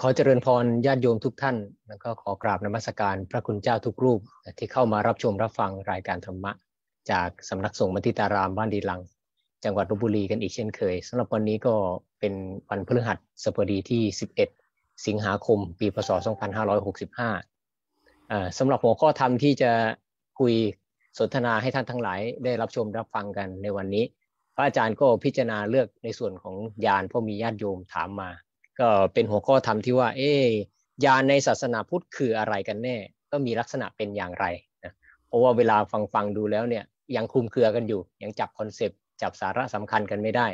ขอเจริญพรญาติโยมทุกท่านแล้วก็ขอกราบนมัสการพระคุณเจ้าทุกรูปที่เข้ามารับชมรับฟังรายการธรรมะ จากสำนักสงฆ์มติตารามบ้านดีลัง จังหวัดลบบุรีกันอีกเช่นเคยสำหรับวันนี้ก็เป็นวันพฤหัสสปดีที่11สิงหาคม ปีพศ2565สำหรับหัวข้อธรรมที่จะคุยสนทนาให้ท่านทั้งหลาย ได้รับชมรับฟังกันในวันนี้ พระอาจารย์ก็พิจารณาเลือกในส่วนของยานเพราะมีญาติโยมถามมาก็เป็นหัวข้อธรรมที่ว่าเอ๊ยานในศาสนาพุทธคืออะไรกันแน่ ก็มีลักษณะเป็นอย่างไรนะเพราะว่าเวลาฟังฟังดูแล้วเนี่ย ยังคลุมเครือกันอยู่ ยังจับคอนเซปต์ จับสาระสำคัญกันไม่ได้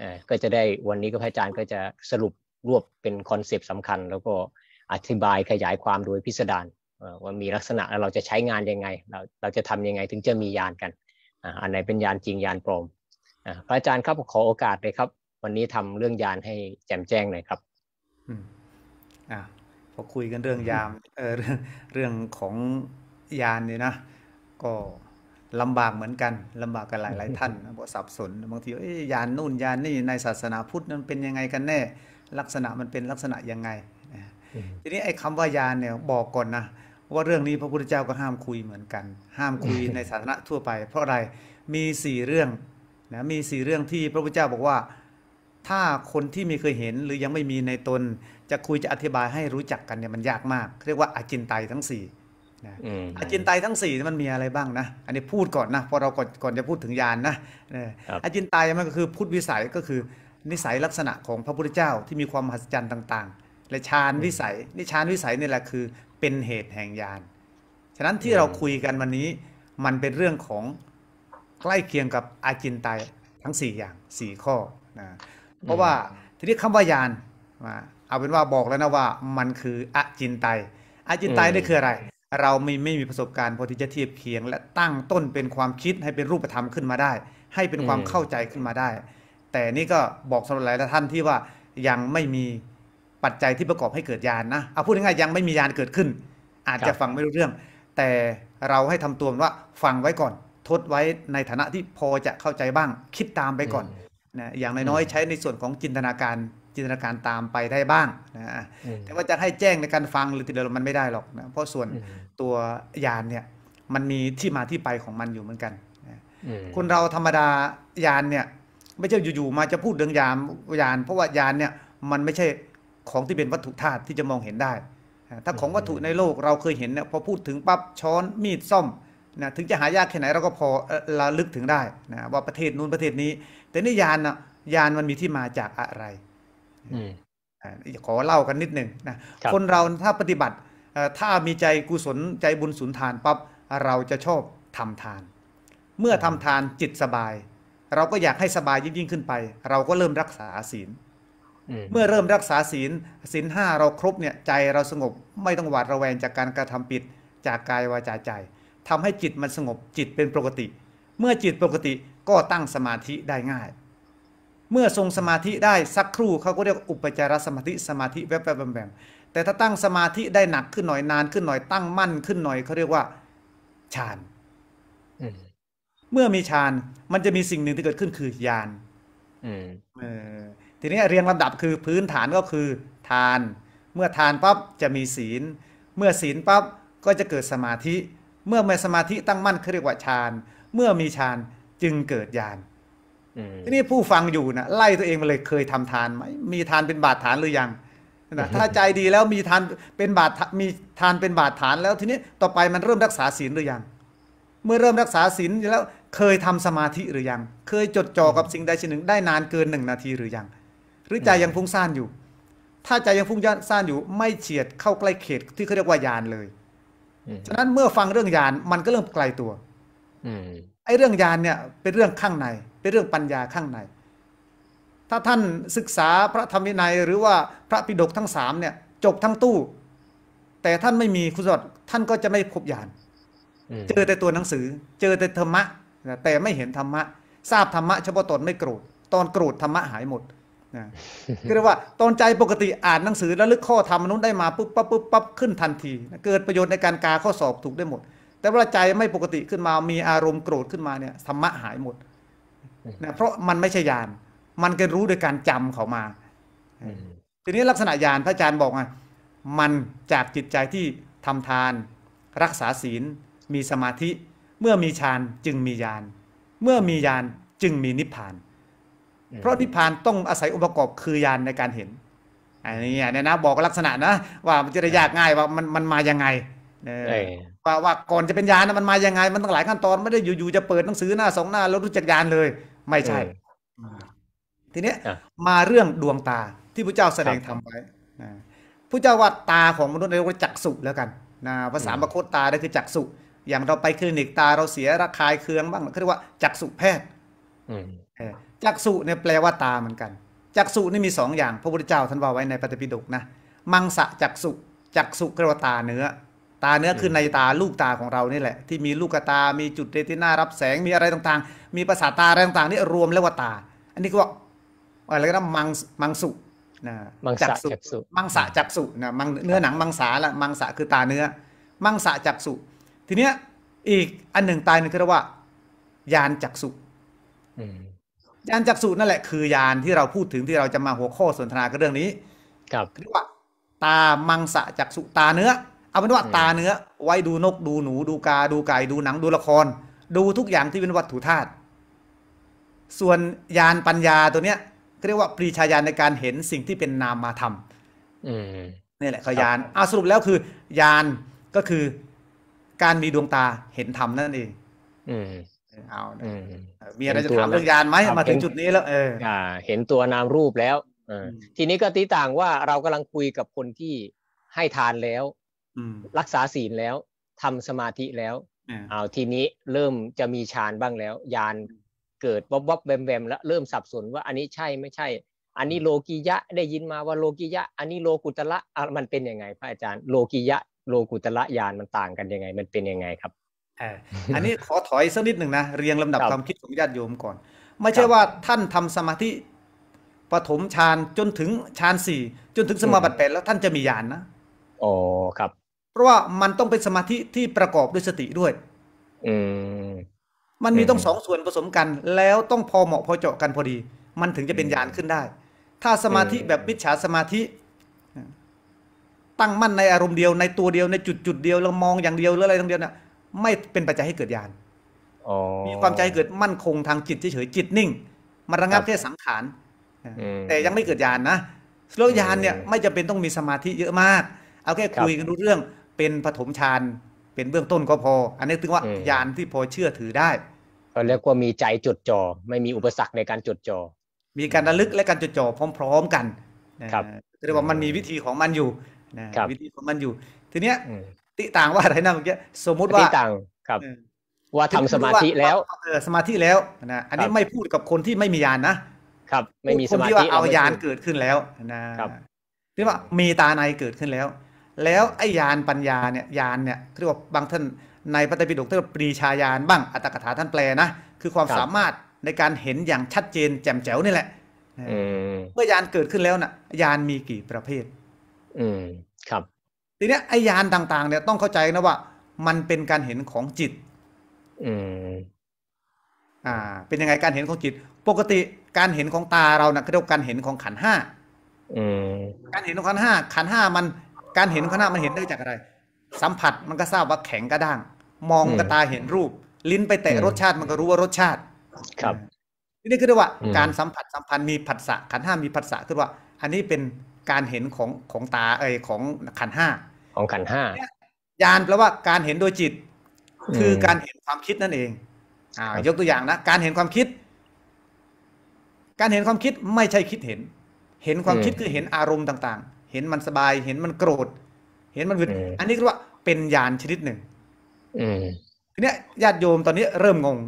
อ่าก็จะได้วันนี้ก็พระอาจารย์ก็จะสรุปรวบเป็นคอนเซปต์สำคัญ แล้วก็อธิบายขยายความโดยพิสดารว่ามีลักษณะแล้วเราจะใช้งานยังไงเราเราจะทํำยังไงถึงจะมียานกันอันไหนเป็นยานจริงยานปลอมพระอาจารย์ครับขอโอกาสเลยครับวันนี้ทำเรื่องยานให้แจมแจ้งหน่อยครับ อืมอ่าพอคุยกันเรื่องยามเออ เรื่องของยานเนี่ยนะ ก็ลำบากเหมือนกันลำบากกันหลายหลายท่านบอสับสน บางทีเอ้ยยานนู่นยานนี่ในศาสนาพุทธนั้นเป็นยังไงกันแน่ ลักษณะมันเป็นลักษณะยังไง ทีนี้ไอ้คำว่ายานเนี่ยบอกก่อนนะว่าเรื่องนี้พระพุทธเจ้าก็ห้ามคุยเหมือนกัน ห้ามคุยในสาธารณะทั่วไป เพราะอะไร มีสี่เรื่อง นะ มีสี่เรื่องที่พระพุทธเจ้าบอกว่าถ้าคนที่ไม่เคยเห็นหรือยังไม่มีในตนจะคุยจะอธิบายให้รู้จักกันเนี่ยมันยากมากเรียกว่าอาจินไตทั้งสี่นะอาจินไตทั้งสี่มันมีอะไรบ้างนะ อันนี้พูดก่อนนะ พอเราก่อนก่อนจะพูดถึงยานนะอาจินไตมันก็คือพุทธวิสัยก็คือ นิสัยลักษณะของพระพุทธเจ้าที่มีความมหัศจรรย์ต่าง ๆ และฌานวิสัยนี่ฌานวิสัยนี่แหละคือเป็นเหตุแห่งยานฉะนั้นที่เราคุยกันวันนี้มันเป็นเรื่องของใกล้เคียงกับอาจินไตทั้งสี่อย่างสี่ข้อนะเพราะว่าทีนี้คำว่ายานเอาเป็นว่าบอกแล้วนะว่ามันคืออจินไตออจินไตนี่คืออะไร เราไม่ไม่มีประสบการณ์พอที่จะเทียบเคียงและตั้งต้นเป็นความคิดให้เป็นรูปธรรมขึ้นมาได้ ให้เป็นความเข้าใจขึ้นมาได้ แต่นี่ก็บอกสำหรับหลายท่านที่ว่ายังไม่มีปัจจัยที่ประกอบให้เกิดยานนะเอาพูดง่ายๆยังไม่มียานเกิดขึ้น อาจจะฟังไม่รู้เรื่อง แต่เราให้ทำตัวว่าฟังไว้ก่อนทดไว้ในฐานะที่พอจะเข้าใจบ้างคิดตามไปก่อนนะอย่างน้อยๆใช้ในส่วนของจินตนาการจินตนาการตามไปได้บ้างนะแต่ว่าจะให้แจ้งในการฟังหรือติดเดียวมันไม่ได้หรอกนะเพราะส่วนตัวยานเนี่ยมันมีที่มาที่ไปของมันอยู่เหมือนกัน คนเราธรรมดายานเนี่ยไม่ใช่อยู่ๆมาจะพูดเรื่องยามยาน เพราะว่ายานเนี่ยมันไม่ใช่ของที่เป็นวัตถุธาตุที่จะมองเห็นได้ ถ้าของวัตถุในโลกเราเคยเห็นเนี่ยพอพูดถึงปั๊บช้อนมีด ซ่อมนะถึงจะหายากแค่ไหนเราก็พอระลึกถึงได้นะว่าประเทศนู้นประเทศนี้แต่นี่ยานนะยานมันมีที่มาจากอะไรขอเล่ากันนิดหนึ่งนะคคนเราถ้าปฏิบัติถ้ามีใจกุศลใจบุญสุนทานปั๊บเราจะชอบทำทาน เมื่อทำทานจิตสบาย เราก็อยากให้สบายยิ่งยิ่งขึ้นไป เราก็เริ่มรักษาศีลเมื่อเริ่มรักษาศีลศีลห้าเราครบเนี่ยใจเราสงบ ไม่ต้องหวาดระแวงจากการกระทำผิดจากกายวาจาใจทำให้จิตมันสงบจิตเป็นปกติ เมื่อจิตปกติก็ตั้งสมาธิได้ง่าย เมื่อทรงสมาธิได้สักครู่เขาก็เรียกอุปจารสมาธิ สมาธิแวบแวบแบแต่ถ้าตั้งสมาธิได้หนักขึ้นหน่อยนานขึ้นหน่อยตั้งมั่นขึ้นหน่อยเขาเรียกว่าฌานเมื่อมีฌานมันจะมีสิ่งหนึ่งที่เกิดขึ้นคือญาณทีนี้เรียงลำดับคือพื้นฐานก็คือทาน เมื่อทานปั๊บจะมีศีล เมื่อศีลปั๊บก็จะเกิดสมาธิเมื่อมีสมาธิตั้งมั่นเขาเรียกว่าฌาน เมื่อมีฌานจึงเกิดญาณทีนี้ผู้ฟังอยู่นะไล่ตัวเองมาเลยเคยทำทานไหมมีทานเป็นบาดฐานหรือยังนะถ้าใจดีแล้วมีทานเป็นบาดมีทานเป็นบาดฐานแล้วทีนี้ต่อไปมันเริ่มรักษาศีลหรือยัง เมื่อเริ่มรักษาศีลแล้วเคยทำสมาธิหรือยัง เคยจดจ่อกับสิ่งใดสิ่งหนึ่ง ได้นานเกินหนึ่งนาทีหรือยัง หรือใจยังฟุ้งซ่านอยู่ ถ้าใจยังฟุ้งซ่านอยู่ ไม่เฉียดเข้าใกล้เขตที่เขาเรียกว่ายานเลยฉะนั้นเมื่อฟังเรื่องยานมันก็เริ่มไกลตัวไอ้เรื่องยานเนี่ย เป็นเรื่องข้างใน เป็นเรื่องปัญญาข้างใน ถ้าท่านศึกษาพระธรรมวินัยหรือว่าพระปิฎกทั้งสามเนี่ย จบทั้งตู้ แต่ท่านไม่มีคุณสมบัติท่านก็จะไม่พบยานเจอแต่ตัวหนังสือเจอแต่ธรรมะ แต่ไม่เห็นธรรมะทราบธรรมะเฉพาะตนไม่โกรธตอนโกรธธรรมะหายหมดนะก็เรียกว่าตอนใจปกติอ่านหนังสือ แล้วลึกข้อธรรมนุษย์ได้มา ปุ๊บปั๊บปุ๊บปั๊บ ขึ้นทันที เกิดประโยชน์ในการกาข้อสอบถูกได้หมด แต่ว่าใจไม่ปกติขึ้นมามีอารมณ์โกรธขึ้นมาเนี่ยธรรมะหายหมดนะเพราะมันไม่ใช่ญาณมันก็รู้โดยการจำเขามา ทีนี้ลักษณะญาณพระอาจารย์บอกไงมันจากจิตใจที่ทำทานรักษาศีลมีสมาธิ เมื่อมีฌานจึงมีญาณเมื่อมีญาณจึงมีนิพพานเพราะนิพพานต้องอาศัยองค์ประกอบคือญาณในการเห็น อันนี้เนี่ยนะ บอกลักษณะนะ ว่ามันจะได้ยากง่ายว่ามันมันมายังไงว่าว่าก่อนจะเป็นยานมันมายังไงมันต้องหลายขั้นตอนไม่ได้อยู่ๆจะเปิดหนังสือหน้าสองหน้าแล้วรู้จักญาณเลย ไม่ใช่ ทีนี้มาเรื่องดวงตาที่พระเจ้าแสดงทำไว้พระเจ้าว่าตาของมนุษย์เรียกว่าจักสุแล้วกันนะภาษาบาโคตตาได้คือจักสุอย่างเราไปคลินิกตาเราเสียระคายเคืองบ้างเขาเรียกว่าจักสุแพทย์จักสุเนี่ยแปลว่าตาเหมือนกัน จักสุนี่มีสองอย่าง พระพุทธเจ้าท่านว่าไว้ในปฏิปิฎกนะ มังสะจักสุจักสุเรียกว่าตาเนื้อ ตาเนื้อคือในตาลูกตาของเรานี่แหละที่มีลูกตา มีจุดเรติน่ารับแสง มีอะไรต่างๆ มีประสาทตาอะไรต่างๆนี่รวมแล้วว่าตา อันนี้ก็อะไรก็มังมังสุนะ มังสะจักสุมังสะจักสุนะ มังเนื้อหนังมังสาละมังสะคือตาเนื้อ มังสะจักสุทีเนี้ยอีกอันหนึ่งตายหนึ่งเรียกว่ายานจักสุยานจักสุนั่นแหละคือยานที่เราพูดถึงที่เราจะมาหัวข้อสนทนากับเรื่องนี้ครับเรียกว่า ตามังสะจักสุตาเนื้อเอาเป็นว่าตาเนื้อ ไว้ดูนกดูหนู ดูกาดูไก่ดูหนังดูละคร ดูทุกอย่างที่เป็นวัตถุธาตุส่วนยานปัญญาตัวเนี้ยเรียกว่าปรีชาญาณในการเห็นสิ่งที่เป็นนามมาทำนี่แหละขยานอาสรุปแล้วคือยานก็คือ การมีดวงตาเห็นธรรมนั่นเอง อืเอามีอะไรจะถามเรื่องยานไหมมาถึงจุดนี้แล้วเอออ่าเห็นตัวนามรูปแล้วอทีนี้ก็ตีต่างว่าเรากำลังคุยกับคนที่ให้ทานแล้วรักษาศีลแล้วทำสมาธิแล้วเอาทีนี้เริ่มจะมีฌานบ้างแล้วยานเกิดวบวบแบมแบมแล้วเริ่มสับสนว่า อันนี้ใช่ไม่ใช่ อันนี้โลกิยะได้ยินมาว่าโลกิยะ อันนี้โลกุตระมันเป็นยังไงพระอาจารย์โลกิยะโลกุตระยานมันต่างกันยังไง มันเป็นยังไงครับอันนี้ขอถอยสักนิดหนึ่งนะเรียงลำดับความคิดของญาติโยมก่อน ไม่ใช่ว่าท่านทำสมาธิปฐมฌานจนถึงฌานสี่จนถึงสมาบัติแปดแล้วท่านจะมีญาณนนะอ๋อครับ เพราะว่ามันต้องเป็นสมาธิที่ประกอบด้วยสติด้วย อืมมันมีต้องสองส่วนผสมกัน แล้วต้องพอเหมาะ พอเจาะกันพอดี มันถึงจะเป็นญาณขึ้นได้ ถ้าสมาธิแบบมิจฉาสมาธิ ตั้งมั่นในอารมณ์เดียวในตัวเดียวในจุดจุดเดียวแล้วมองอย่างเดียวหรืออะไรทั้งเดียวเนี่ยไม่เป็นปัจจัยให้เกิดญาณมีความใจเกิดมั่นคงทางจิตเฉยๆจิตนิ่งมันระงับแค่สังขาร แต่ยังไม่เกิดญาณนะโลกวญาณเนี่ยไม่จำเป็นต้องมีสมาธิเยอะมาก เอาแค่คุยกันรู้เรื่องเป็นปฐมฌานเป็นเบื้องต้นก็พอ อันนี้ถือว่าญาณที่พอเชื่อถือได้เรียกว่ามีใจจดจอ่อไม่มีอุปสรรคในการจดจอ่อมีการระลึกและการจดจ่อพร้อมๆกันครับ เรียกว่ามันมีวิธีของมันอยู่นะวิธีของมันอยู่ ทีเนี้ยติต่างว่าอะไรนะเมื่อกี้สมมุติว่าติต่างครับ ว่าทำสมาธิแล้วเออสมาธิแล้วนะอันนี้ไม่พูดกับคนที่ไม่มียานนะครับ ไม่มีสมาธิว่าเอายานเกิดขึ้นแล้วนะครับเรียกว่ามีตาในเกิดขึ้นแล้ว แล้วไอ้ยานปัญญาเนี่ยยานเนี่ยเรียกว่าบางท่านในพระไตรปิฎกเรียกว่าปรีชาญาณบ้าง อัตถกถาท่านแปลนะ คือความสามารถในการเห็นอย่างชัดเจนแจ่มแจ๋วนี่แหละเมื่อยานเกิดขึ้นแล้วน่ะยานมีกี่ประเภท อืมครับทีเนี้ยไอยานต่างๆเนี่ยต้องเข้าใจนะว่า มันเป็นการเห็นของจิต อืม อ่า เป็นยังไงการเห็นของจิต ปกติการเห็นของตาเรานะเรียกว่าการเห็นของขันห้าการเห็นของขันห้าขันห้ามัน การเห็นขขันห้ามันเห็นได้จากอะไร สัมผัสมันก็ทราบว่าแข็งกระด้าง มองกระตาเห็นรูป ลิ้นไปแตะรสชาติมันก็รู้ว่ารสชาติ ครับนี่คือเรียกว่า การสัมผัสสัมพันธ์มีผัสสะขันห้ามีผัสสะคือว่า อันนี้เป็นการเห็นของของตาเอยของขันห้าของขันห้า ยานแปลว่าการเห็นโดยจิต คือการเห็นความคิดนั่นเอง อ่า ยกตัวอย่างนะการเห็นความคิด การเห็นความคิดไม่ใช่คิดเห็น เห็นความคิดคือเห็นอารมณ์ต่าง ๆ เห็นมันสบาย เห็นมันโกรธ เห็นมันวิตอันนี้เรียกว่าเป็นยานชนิดหนึ่งทีเนี้ย ญาติโยมตอนนี้เริ่มงง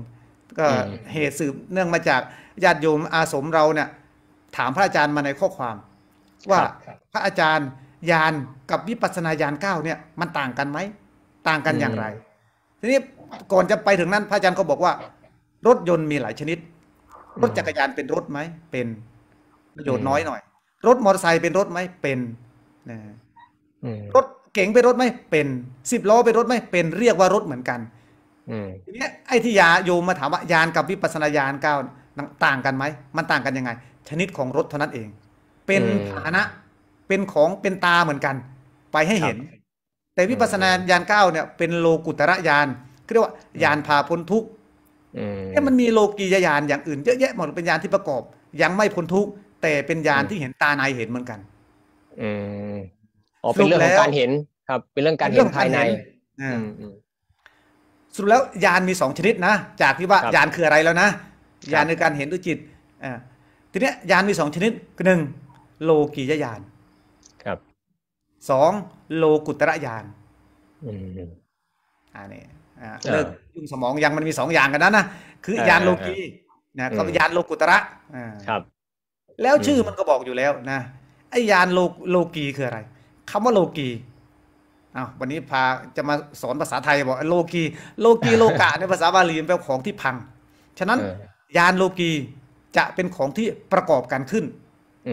ก็เหตุสืบเนื่องมาจากญาติโยมอาสมเราเนี่ย ถามพระอาจารย์มาในข้อความว่าพระอาจารย์ญาณกับวิปัสสนาญาณเก้าเนี่ยมันต่างกันไหม ต่างกันอย่างไร ทีนี้ก่อนจะไปถึงนั้นพระอาจารย์ก็บอกว่า รถยนต์มีหลายชนิด รถจักรยานเป็นรถไหมเป็นประโยชน์น้อยหน่อยรถมอเตอร์ไซค์เป็นรถไหมเป็นนะรถเก๋งเป็นรถไหมเป็นสิบล้อเป็นรถไหมเป็น เรียกว่ารถเหมือนกันทีนี้ไอ้ที่ยาโยมมาถามว่ายานกับวิปัสสนาญาณเก้าต่างกันไหมมันต่างกันยังไงชนิดของรถเท่านั้นเองเป็นฐานะเป็นของเป็นตาเหมือนกัน ไปให้เห็น แต่วิปัสสนาญาณเก้าเนี่ยเป็นโลกุตระญาณเรียกว่ายานพาพ้นทุกข์เอ๊มันมีโลกียญาณอย่างอื่นเยอะแยะหมดเป็นญาณที่ประกอบ ยังไม่พ้นทุกข์แต่เป็นญาณที่เห็นตาในเห็นเหมือนกัน อืมอ๋อเป็นเรื่องของการเห็นครับ เป็นเรื่องการเห็นภายในสุดแล้วยานมีสองชนิดนะจากที่ว่ายานคืออะไรแล้วนะยานในการเห็นด้วยจิตอ่าทีนี้ยานมีสองชนิดหนึ่งโลกียญาณครับสองโลกุตระญาณอ่านี่อ่าเลิกยุ่งสมองยังมันมีสองอย่างกันนะนะ คือญาณโลกีนะเขาญาณโลกุตระอ่าครับ แล้วชื่อมันก็บอกอยู่แล้วนะ ไอ้ญาณโลโลกีคืออะไร คำว่าโลกี อ้าววันนี้พาจะมาสอนภาษาไทยบอกโลกี โลกีโลกะในภาษาบาลีแปลของที่พัง ฉะนั้นยานโลกีจะเป็นของที่ประกอบกันขึ้นอ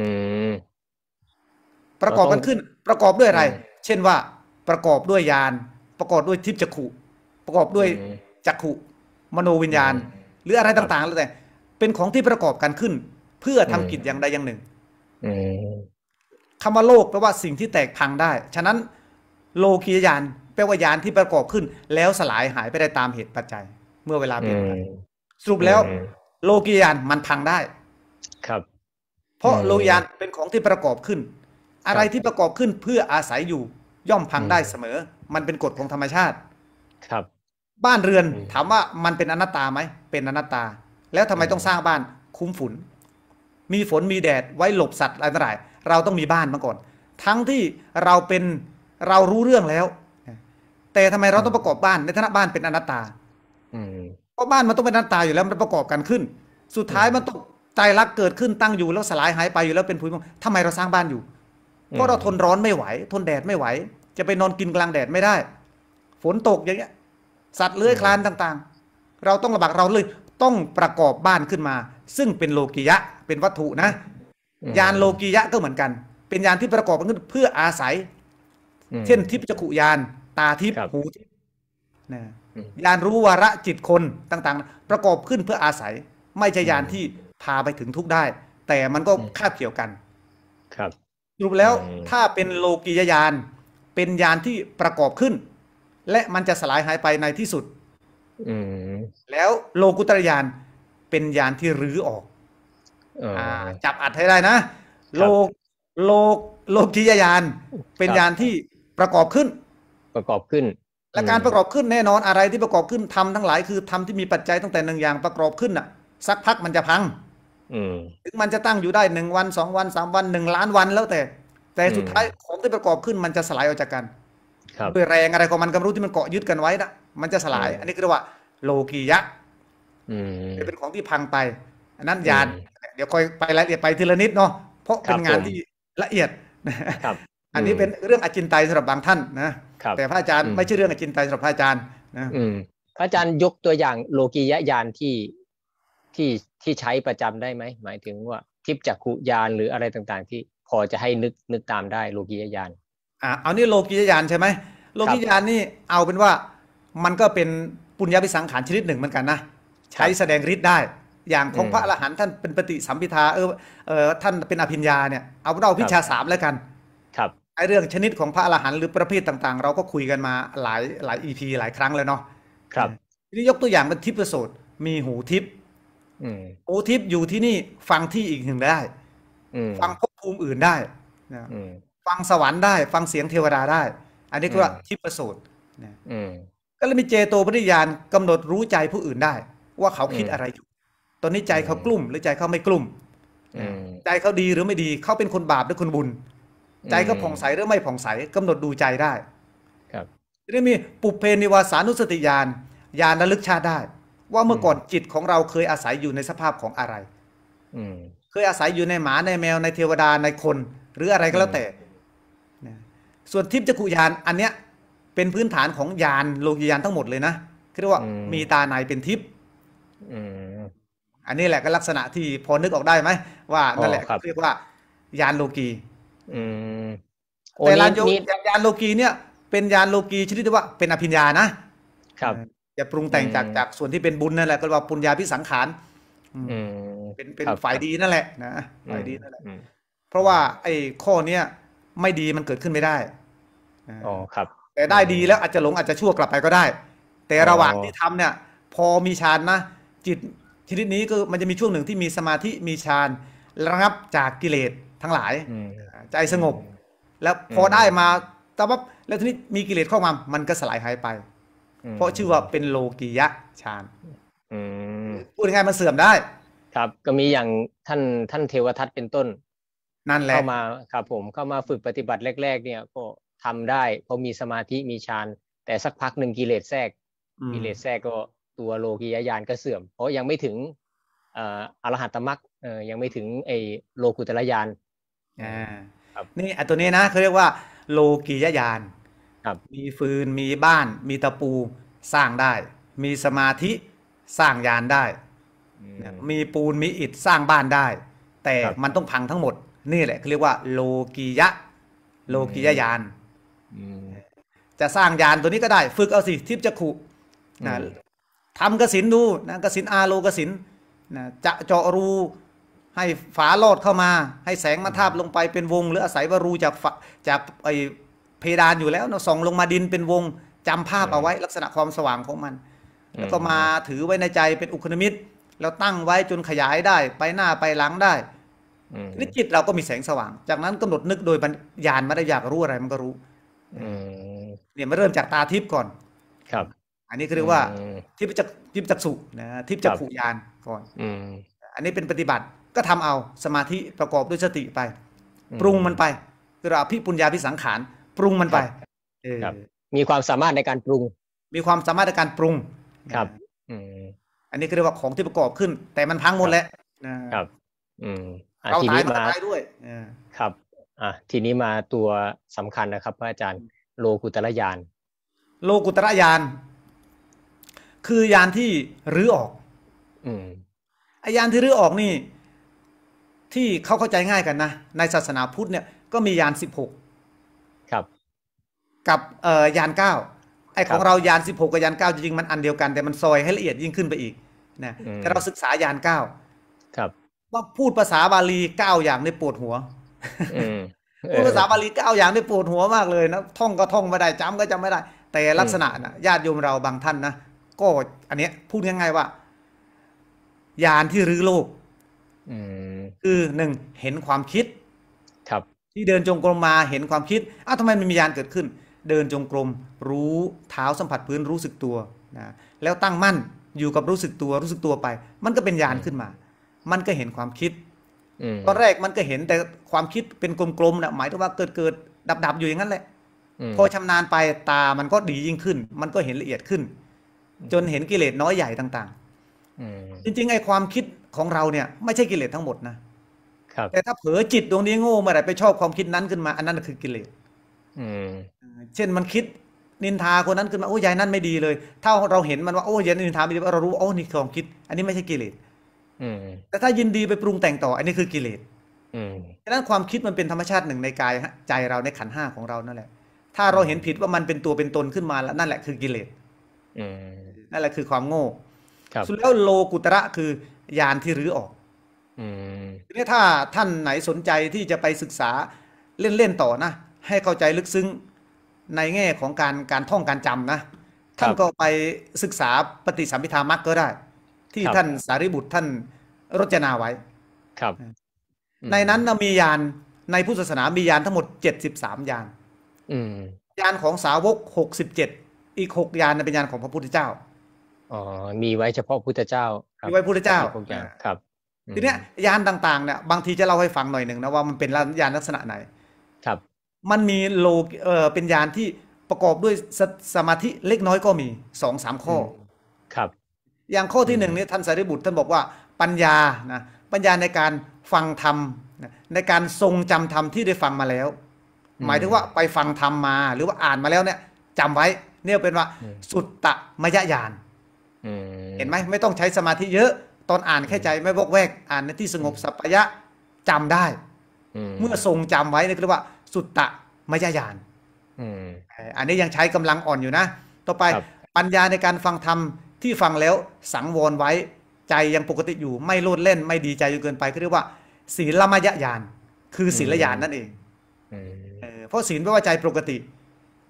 ประกอบกันขึ้น ประกอบด้วยอะไร เช่นว่า ประกอบด้วยยาน ประกอบด้วยทิพจักขุ ประกอบด้วยจักขุมโนวิญญาณ หรืออะไรต่าง ๆ แล้วแต่ เป็นของที่ประกอบกันขึ้น เพื่อทำกิจอย่างใดอย่างหนึ่งคำว่าโลกแปลว่าสิ่งที่แตกพังได้ฉะนั้น โลกียานแปลว่ายานที่ประกอบขึ้น แล้วสลายหายไปได้ตามเหตุปัจจัย เมื่อเวลาเปลี่ยนไปสรุปแล้ว โลกียานมันพังได้ ครับเพราะโลยานเป็นของที่ประกอบขึ้นอะไรที่ประกอบขึ้นเพื่ออาศัยอยู่ย่อมพังได้เสมอ มันเป็นกฎของธรรมชาติครับ บ้านเรือนถามว่ามันเป็นอนัตตาไหมเป็นอนัตตา แล้วทำไมต้องสร้างบ้านคุ้มฝุ่นมีฝนมีแดด ไว้หลบสัตว์อะไรต่างๆเราต้องมีบ้านมาก่อน ทั้งที่เราเป็นเรารู้เรื่องแล้ว แต่ทำไมเราต้องประกอบบ้านในฐานะบ้านเป็นอนัตตาเพราะบ้านมันต้องเป็นอนัตตาอยู่แล้วมันประกอบกันขึ้น สุดท้ายมันต้องใจรักเกิดขึ้นตั้งอยู่แล้วสลายหายไปอยู่แล้วเป็นผุยพงทำไมเราสร้างบ้านอยู่ เพราะเราทนร้อนไม่ไหว ทนแดดไม่ไหว จะไปนอนกินกลางแดดไม่ได้ ฝนตกอย่างเงี้ย สัตว์เลื้อยคลานต่าง ๆ เราต้องระบาดเราเลยต้องประกอบบ้านขึ้นมา ซึ่งเป็นโลกิยะ เป็นวัตถุนะ ยานโลกิยะก็เหมือนกัน เป็นยานที่ประกอบขึ้นเพื่ออาศัย เช่นทิพจักขุยานตาทิพหูทิพยานรู้วาระจิตคนต่าง ๆ ประกอบขึ้นเพื่ออาศัย ไม่ใช่ยานที่พาไปถึงทุกได้ แต่มันก็คาบเกี่ยวกัน ครับสรุปแล้วถ้าเป็นโลกียาน เป็นยานที่ประกอบขึ้น และมันจะสลายหายไปในที่สุดแล้วโลกุตรยานเป็นยานที่รื้อออกอจับอัดให้ได้นะ โลโลโลกียานเป็นยานที่ประกอบขึ้น ประกอบขึ้น และการประกอบขึ้นแน่นอนอะไรที่ประกอบขึ้นทำทั้งหลายคือทำที่มีปัจจัยตั้งแต่หนึ่งอย่างประกอบขึ้นอ่ะสักพักมันจะพังถึงมันจะตั้งอยู่ได้หนึ่งวันสองวันสามวันหนึ่งล้านวัน แล้วแต่ แต่สุดท้ายของที่ประกอบขึ้นมันจะสลายออกจากกันด้วยแรงอะไรของมันก็รู้ที่มันเกาะยึดกันไว้นะมันจะสลาย อันนี้คือว่าโลกียะเป็นของที่พังไปอันนั้นยานเดี๋ยวค่อยไปรายละเอียดไปทีละนิดเนาะเพราะเป็นงานที่ละเอียดอันนี้เป็นเรื่องอจินไตยสำหรับบางท่านนะแต่พระอาจารย์ไม่ใช่เรื่องอจินไตยสำหรับพระอาจารย์นะพระอาจารย์ยกตัวอย่างโลกียะยานที่ที่ที่ใช้ประจำได้ไหม หมายถึงว่าทิพจักขุยานหรืออะไรต่างๆที่ พอจะให้นึกนึกตามได้โลกิยานอ่าเอานี่โลกิยานใช่ไหมโลกิยานนี่เอาเป็นว่ามันก็เป็นปุญญาพิสังขารชนิดหนึ่งเหมือนกันนะใช้แสดงฤทธิ์ได้ อย่างของพระอรหันต์ท่านเป็นปฏิสัมพิทาเออเออท่านเป็นอภิญญาเนี่ยเอาเราพิชาสามแล้วกัน ครับไอเรื่องชนิดของพระอรหันต์หรือประเภทต่างๆ เราก็คุยกันมาหลายหลายอีพีหลายครั้งแล้วเนาะครับทีนี้ยกตัวอย่างเป็นทิพย์ประสูตรมีหูทิพย์โอทิปอยู่ที่นี่ฟังที่อีกหนึ่งได้ฟังภพภูมิอื่นได้นะฟังสวรรค์ได้ ฟังเสียงเทวดาได้ อันนี้ก็ว่าทิพสูตรนะก็เลยมีเจโตปริยานกำหนดรู้ใจผู้อื่นได้ ว่าเขาคิดอะไรอยู่ตอนนี้ใจเขากลุ่ม หรือใจเขาไม่กลุ่มใจเขาดีหรือไม่ดี เขาเป็นคนบาปหรือคนบุญ ใจเขาผ่องใสหรือไม่ผ่องใสกำหนดดูใจได้ ครับทีนี้มีปุเพนิวาสานุสติญาณญาณระลึกชาติได้ว่าเมื่อก่อนจิตของเราเคยอาศัยอยู่ในสภาพของอะไรเคยอาศัยอยู่ในหมาในแมวในเทวดาในคน หรืออะไรก็แล้วแต่ส่วนทิพย์จักุยานอันเนี้ย เป็นพื้นฐานของยานโลกยานทั้งหมดเลยนะเรียกว่ามีตาในเป็นทิพย์อันนี้แหละก็ลักษณะที่พอนึกออกได้ไหมว่านั่นแหละเรียกว่ายานโลกีแต่ยานยานโลกีเนี่ยเป็นยานโลกีชนิดที่ว่าเป็นอภิญญานะครับอย่าปรุงแต่งจากจากส่วนที่เป็นบุญนั่นแหละก็ว่าปุญญาพิสังขารเป็นเป็นฝ่ายดีนั่นแหละ นะฝ่ายดีนั่นแหละเพราะว่าไอ้ข้อเนี้ยไม่ดีมันเกิดขึ้นไม่ได้อ๋อครับ แต่ได้ดีแล้วอาจจะหลงอาจจะชั่วกลับไปก็ได้ แต่ระหว่างที่ทำเนี่ย พอมีฌานนะจิตชนิดนี้ก็มันจะมีช่วงหนึ่งที่มีสมาธิมีฌานระงับจากกิเลสทั้งหลายใจสงบ แล้วพอได้มาแต่ว่าแล้วทีนี้มีกิเลสเข้ามามันก็สลายหายไปเพราะชื่อว่าเป็นโลกิยะฌานพูดง่ายมันเสื่อมได้ ครับ ก็มีอย่างท่านท่านเทวทัตเป็นต้น นั่นแหละเข้ามาครับผมเข้ามาฝึกปฏิบัติแรก ๆ เนี่ยก็ทำได้ เพราะมีสมาธิมีฌานแต่สักพักหนึ่งกิเลสแทรก กิเลสแทรกก็ตัวโลกิยญาณก็เสื่อม เพราะยังไม่ถึงอรหัตตมรักยังไม่ถึงไอ้โลกุตระญาณนี่อตัวนี้นะเขาเรียกว่าโลกิยญาณครับมีฟืนมีบ้านมีตะปูสร้างได้ มีสมาธิสร้างยานได้ มีปูน มีอิฐสร้างบ้านได้ แต่มันต้องพังทั้งหมดนี่แหละเขาเรียกว่าโลกียะ โลกียายานจะสร้างยานตัวนี้ก็ได้ ฝึกเอาสิทิพจักขุนะทำกสินดูนะกสินอาโลกสินนะจะเจาะรูให้ฝาลอดเข้ามา ให้แสงมาทาบลงไปเป็นวง หรืออาศัยว่ารูจากจากไอเพดานอยู่แล้วเนาะส่องลงมาดินเป็นวง จำภาพเอาไว้ลักษณะความสว่างของมัน แล้วก็มาถือไว้ในใจเป็นอุคณมิตร แล้วตั้งไว้จนขยายได้ไปหน้าไปหลังได้นิจิตเราก็มีแสงสว่าง จากนั้นกำหนดนึกโดยญาณมาได้อยากรู้อะไรมันก็รู้เนี่ยมาเริ่มจากตาทิพย์ก่อน ครับ อันนี้ก็เรียกว่าทิพย์จักทิพย์จักสุนะทิพย์จักขุยานก่อนอันนี้เป็นปฏิบัติก็ทำเอาสมาธิประกอบด้วยสติไปปรุงมันไปคือเราพิปุญญาพิสังขารปรุงมันไปมีความสามารถในการปรุง มีความสามารถในการปรุง ครับอันนี้ก็เรียกว่าของที่ประกอบขึ้น แต่มันพังหมดแล้วครับ อืมเอาตายมาตายด้วยครับ อ่ะทีนี้มาตัวสำคัญนะครับ พระอาจารย์โลกุตระยานโลกุตระยานคือยานที่รื้อออก อืมไอยานที่รื้อออกนี่ ที่เขาเข้าใจง่ายกันนะ ในศาสนาพุทธเนี่ยก็มียานสิบหกกับยานเก้าไอของเรายาน16กับยานเก้าจริงๆมันอันเดียวกันแต่มันซอยให้ละเอียดยิ่งขึ้นไปอีกนะแต่เราศึกษายานเก้าครับว่าพูดภาษาบาลีเก้าอย่างในปวดหัวพูดภาษาบาลีเก้าอย่างในปวดหัวมากเลยนะท่องก็ท่องไม่ได้จำก็จำไม่ได้ แต่ลักษณะนะญาติโยมเราบางท่านนะก็อันเนี้ยพูดง่ายๆว่ายานที่รื้อโลกคือหนึ่งเห็นความคิด ครับ ที่เดินจงกรมมาเห็นความคิดอ้าวทำไมมันมียานเกิดขึ้นเดินจงกรมรู้เท้าสัมผัสพื้นรู้สึกตัวนะแล้วตั้งมั่นอยู่กับรู้สึกตัวรู้สึกตัวไป มันก็เป็นญาณขึ้นมา มันก็เห็นความคิดตอนแรกมันก็เห็นแต่ความคิดเป็นกลมๆนะหมายถึงว่าเกิดเกิดดับดับอยู่อย่างนั้นแหละพอชำนาญไปตามันก็ดียิ่งขึ้น มันก็เห็นละเอียดขึ้น จนเห็นกิเลสน้อยใหญ่ต่างๆจริงๆไอ้ความคิดของเราเนี่ย ไม่ใช่กิเลสทั้งหมดนะแต่ถ้าเผลอจิตดวงนี้โง่เมื่อไหร่ไปชอบความคิดนั้นขึ้นมา อันนั้นคือกิเลสเช่นมันคิดนินทาคนนั้นขึ้นมาโอ้ยายนั่นไม่ดีเลย ถ้าเราเห็นมันว่าโอ้ยายนินทาไม่ดีเรารู้โอ้นี่ควองคิดอันนี้ไม่ใช่กิเลสแต่ถ้ายินดีไปปรุงแต่งต่อ อันนี้คือกิเลสฉะนั้นความคิดมันเป็นธรรมชาติหนึ่งในกายใจเราในขันห้าของเรานั่นแหละ ถ้าเราเห็นผิดว่ามันเป็นตัวเป็นตนขึ้นมาแล้วนั่นแหละคือกิเลสนั่นแหละคือความโง่สุดแล้วโลกุตระคือยานที่รื้อออกทีนี้ถ้าท่านไหนสนใจที่จะไปศึกษาเล่นๆต่อนะให้เข้าใจลึกซึ้งในแง่ของการการท่องการจำนะท่านก็ไปศึกษาปฏิสัมพิธามรักก็ได้ ที่ท่านสารีบุตรท่านรจนาไว้ ครับ ในนั้นมียานในพุทธศาสนามียานทั้งหมดเจ็ดสิบสามยานยานของสาวกหกสิบเจ็ดอีกหกยานเป็นยานของพระพุทธเจ้าอ๋อมีไว้เฉพาะพุทธเจ้ามีไว้พุทธเจ้าครับทีเนี้ยยานต่างๆเนี่ยบางทีจะเล่าให้ฟังหน่อยหนึ่งนะว่ามันเป็นยานลักษณะไหนมันมีโลเออเป็นยานที่ประกอบด้วยสสมาธิเล็กน้อยก็มีสองสามข้อ ครับ อย่างข้อที่หนึ่งนี่ท่านสารีบุตรท่านบอกว่าปัญญา นะปัญญา ในการฟังธรรมในการทรงจำธรรมที่ได้ฟังมาแล้ว หมายถึงว่าไปฟังธรรมมาหรือว่าอ่านมาแล้วเนี่ยจำไว้เนี่ยเป็นว่าสุตตะ มยญาณเห็นไหมไม่ต้องใช้สมาธิเยอะตอนอ่านแค่ใจไม่วกแวกอ่านในที่สงบสัพพยะจำได้ เมื่อทรงจำไว้นี่เรียกว่าสุตตะมยาญาณอันนี้ยังใช้กำลังอ่อนอยู่นะ ต่อไปปัญญาในการฟังธรรมที่ฟังแล้วสังวรไว้ใจยังปกติอยู่ ไม่โลดเล่นไม่ดีใจจนเกินไปก็เรียกว่าศีลมยาญาณคือศีลญาณนั่นเอง เพราะศีลแปลว่าใจปกติ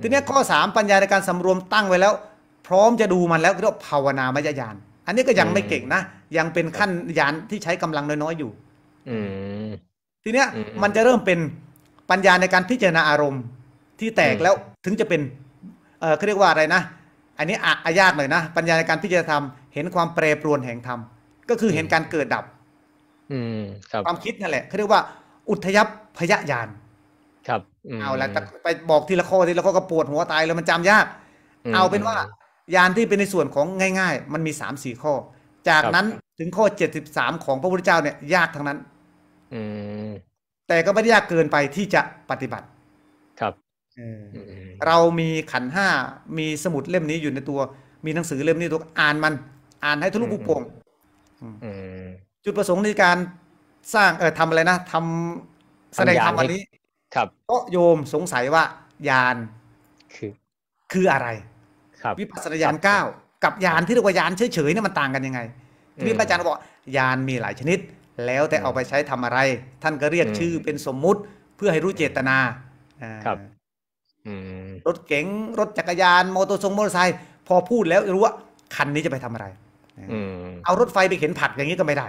ทีนี้ข้อสามปัญญาในการสำรวมตั้งไว้แล้ว พร้อมจะดูมันแล้วเรียกว่าภาวนามยาญาณอันนี้ก็ยังไม่เก่งนะ ยังเป็นขั้นญาณที่ใช้กำลังน้อยๆอยู่ทีเนี้ยมันจะเริ่มเป็นปัญญาในการพิจารณาอารมณ์ที่แตกแล้วถึงจะเป็นเขาเรียกว่าอะไรนะ อันนี้อายากหน่อยนะปัญญาในการพิจารณาธรรมเห็นความแปรปรวนแห่งธรรม ก็คือเห็นการเกิดดับ อืมครับความคิดนั่นแหละเขาเรียกว่าอุทยพยญาณครับเอาละไปบอกทีละข้อทีละข้อก็ปวดหัวตายแล้วมันจำยาก เอาเป็นว่า ยานที่เป็นในส่วนของง่ายๆ มันมีสามสี่ข้อ จากนั้นถึงข้อเจ็ดสิบสามของพระพุทธเจ้าเนี่ยยากทั้งนั้นอืมแต่ก็ไม่ได้ยากเกินไปที่จะปฏิบัติ ครับเรามีขันห้า มีสมุดเล่มนี้อยู่ในตัวมีหนังสือเล่มนี้ตัวอ่านมัน อ่านให้ทุลุปุโปงจุดประสงค์ในการสร้างเออทำอะไรนะทำแสดงธรรมวันนี้ ครับก็โยมสงสัยว่ายานคือ คืออะไร ครับวิปัสสนาญาณเก้ากับยานที่เรียกว่ายานเฉยๆเนี่ยมันต่างกันยังไงที่พระอาจารย์บอกยานมีหลายชนิดแล้วแต่เอาไปใช้ทำอะไรท่านก็เรียกชื่อเป็นสมมุติเพื่อให้รู้เจตนาครับรถเก๋งรถจักรยานมอเตอร์ทรงมอเตอร์ไซค์พอพูดแล้วรู้ว่าคันนี้จะไปทำอะไรเอารถไฟไปเข็นผักอย่างนี้ก็ไม่ได้